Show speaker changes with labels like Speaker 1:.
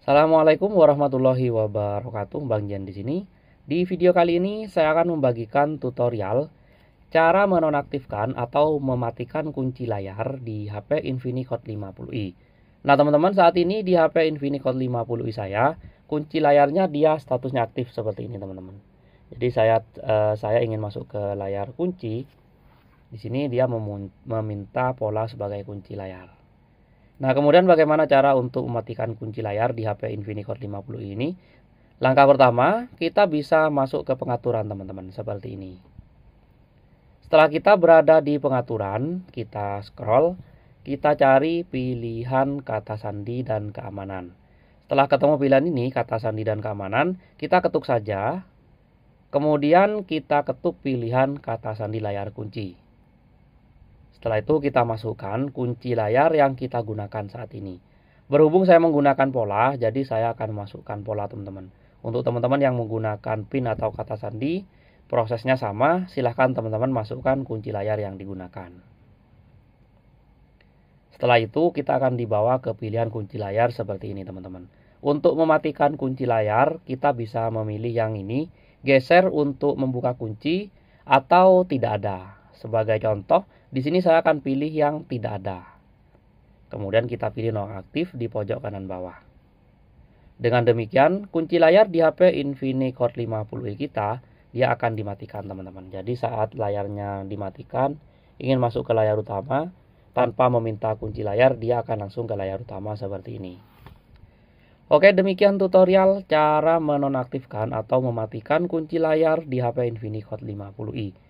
Speaker 1: Assalamualaikum warahmatullahi wabarakatuh, Bang Jan di sini. Di video kali ini saya akan membagikan tutorial cara menonaktifkan atau mematikan kunci layar di HP Infinicode 50i. Nah, teman-teman, saat ini di HP Infinicode 50i saya, kunci layarnya dia statusnya aktif seperti ini, teman-teman. Jadi saya eh, saya ingin masuk ke layar kunci. Di sini dia meminta pola sebagai kunci layar. Nah, kemudian bagaimana cara untuk mematikan kunci layar di HP Infinix Hot 50 ini? Langkah pertama, kita bisa masuk ke pengaturan teman-teman seperti ini. Setelah kita berada di pengaturan, kita scroll, kita cari pilihan kata sandi dan keamanan. Setelah ketemu pilihan ini, kata sandi dan keamanan, kita ketuk saja. Kemudian kita ketuk pilihan kata sandi layar kunci. Setelah itu kita masukkan kunci layar yang kita gunakan saat ini. Berhubung saya menggunakan pola, jadi saya akan masukkan pola teman-teman. Untuk teman-teman yang menggunakan pin atau kata sandi, prosesnya sama. Silahkan teman-teman masukkan kunci layar yang digunakan. Setelah itu kita akan dibawa ke pilihan kunci layar seperti ini teman-teman. Untuk mematikan kunci layar, kita bisa memilih yang ini, geser untuk membuka kunci atau tidak ada. Sebagai contoh, di sini saya akan pilih yang tidak ada. Kemudian kita pilih nonaktif di pojok kanan bawah. Dengan demikian, kunci layar di HP Infinix-Hot 50i kita, dia akan dimatikan teman-teman. Jadi saat layarnya dimatikan, ingin masuk ke layar utama, tanpa meminta kunci layar, dia akan langsung ke layar utama seperti ini. Oke, demikian tutorial cara menonaktifkan atau mematikan kunci layar di HP Infinix Hot 50i.